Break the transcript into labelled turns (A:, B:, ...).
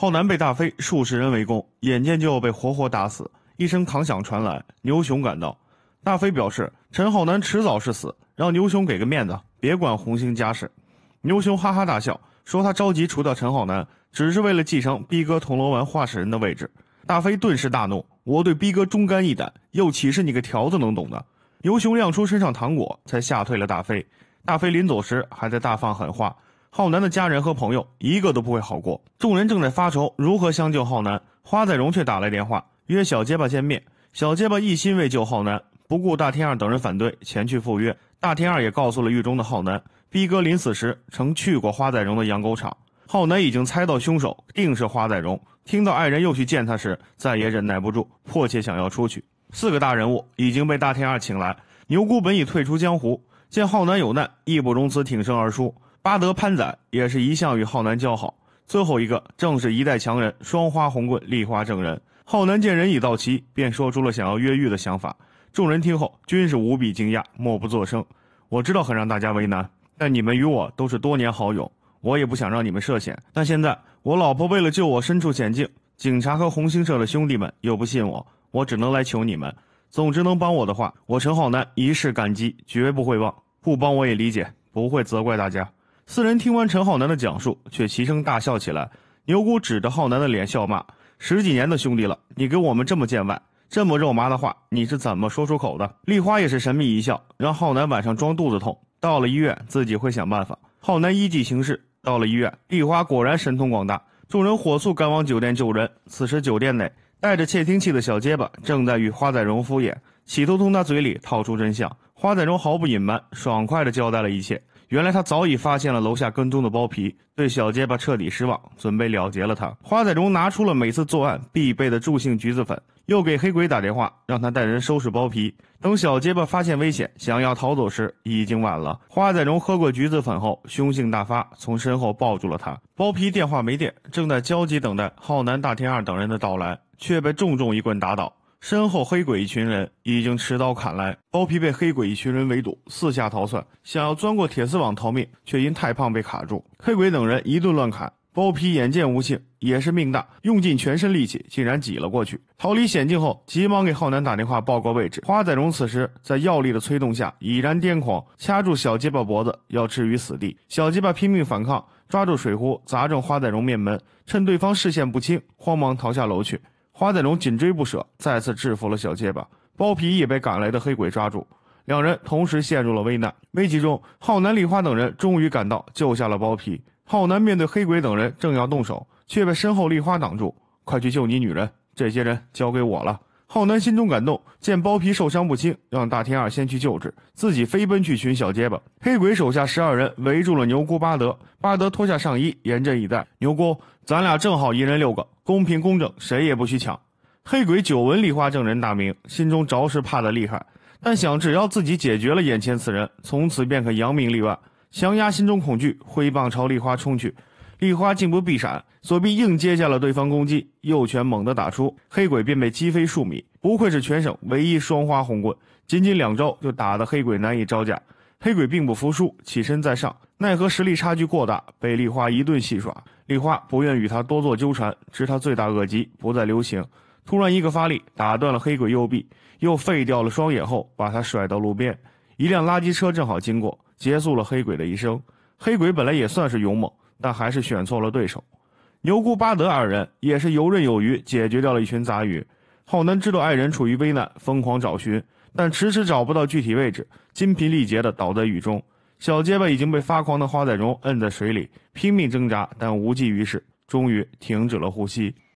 A: 浩南被大飞数十人围攻，眼见就要被活活打死，一声扛响传来，牛熊赶到。大飞表示：“陈浩南迟早是死，让牛熊给个面子，别管红星家事。”牛熊哈哈大笑，说：“他着急除掉陈浩南，只是为了继承逼哥铜锣湾画室人的位置。”大飞顿时大怒：“我对逼哥忠肝义胆，又岂是你个条子能懂的？”牛熊亮出身上糖果，才吓退了大飞。大飞临走时还在大放狠话。浩南的家人和朋友一个都不会好过。众人正在发愁如何相救浩南，花在荣却打来电话约小结巴见面。小结巴一心为救浩南，不顾大天二等人反对，前去赴约。大天二也告诉了狱中的浩南逼哥临死时曾去过花在荣的养狗场。浩南已经猜到凶手定是花在荣，听到爱人又去见他时，再也忍耐不住，迫切想要出去。四个大人物已经被大天二请来，牛姑本已退出江湖，见浩南有难，义不容辞挺身而出。巴德潘仔也是一向与浩南交好，最后一个正是一代强人双花红棍立花正人。浩南见人已到齐，便说出了想要越狱的想法。众人听后均是无比惊讶，默不作声。我知道很让大家为难，但你们与我都是多年好友，我也不想让你们涉险。但现在我老婆为了救我身处险境，警察和红星社的兄弟们又不信我，我只能来求你们。总之能帮我的话，我陈浩南一世感激，绝不会忘。不帮我也理解，不会责怪大家。四人听完陈浩南的讲述，却齐声大笑起来。牛姑指着浩南的脸笑骂：“十几年的兄弟了，你给我们这么见外，这么肉麻的话，你是怎么说出口的？”丽花也是神秘一笑，让浩南晚上装肚子痛。到了医院，自己会想办法。浩南依计行事，到了医院，丽花果然神通广大。众人火速赶往酒店救人。此时，酒店内带着窃听器的小结巴正在与花仔荣敷衍，企图从他嘴里套出真相。花仔荣毫不隐瞒，爽快的交代了一切。原来他早已发现了楼下跟踪的包皮，对小结巴彻底失望，准备了结了他。花仔荣拿出了每次作案必备的助兴橘子粉，又给黑鬼打电话，让他带人收拾包皮。等小结巴发现危险，想要逃走时，已经晚了。花仔荣喝过橘子粉后，凶性大发，从身后抱住了他。包皮电话没电，正在焦急等待浩南、大天二等人的到来，却被重重一棍打倒。身后黑鬼一群人已经持刀砍来，包皮被黑鬼一群人围堵，四下逃窜，想要钻过铁丝网逃命，却因太胖被卡住。黑鬼等人一顿乱砍，包皮眼见无幸，也是命大，用尽全身力气竟然挤了过去，逃离险境后，急忙给浩南打电话报告位置。花仔荣此时在药力的催动下已然癫狂，掐住小结巴脖子要置于死地，小结巴拼命反抗，抓住水壶砸中花仔荣面门，趁对方视线不清，慌忙逃下楼去。花仔龙紧追不舍，再次制服了小结巴。包皮也被赶来的黑鬼抓住，两人同时陷入了危难。危急中，浩南、丽花等人终于赶到，救下了包皮。浩南面对黑鬼等人，正要动手，却被身后丽花挡住：“快去救你女人，这些人交给我了。”浩南心中感动，见包皮受伤不轻，让大天二先去救治，自己飞奔去寻小结巴。黑鬼手下十二人围住了牛姑巴德，巴德脱下上衣，严阵以待。牛姑，咱俩正好一人六个，公平公正，谁也不许抢。黑鬼久闻丽花正人大名，心中着实怕得厉害，但想只要自己解决了眼前此人，从此便可扬名立万，强压心中恐惧，挥棒朝丽花冲去。丽花竟不避闪，左臂硬接下了对方攻击，右拳猛地打出，黑鬼便被击飞数米。不愧是全省唯一双花红棍，仅仅两招就打得黑鬼难以招架。黑鬼并不服输，起身再上，奈何实力差距过大，被丽花一顿戏耍。丽花不愿与他多做纠缠，知他罪大恶极，不再留情。突然一个发力，打断了黑鬼右臂，又废掉了双眼，后把他甩到路边。一辆垃圾车正好经过，结束了黑鬼的一生。黑鬼本来也算是勇猛。但还是选错了对手，牛姑巴德二人也是游刃有余，解决掉了一群杂鱼。浩南知道爱人处于危难，疯狂找寻，但迟迟找不到具体位置，精疲力竭地倒在雨中。小结巴已经被发狂的花仔荣摁在水里，拼命挣扎，但无济于事，终于停止了呼吸。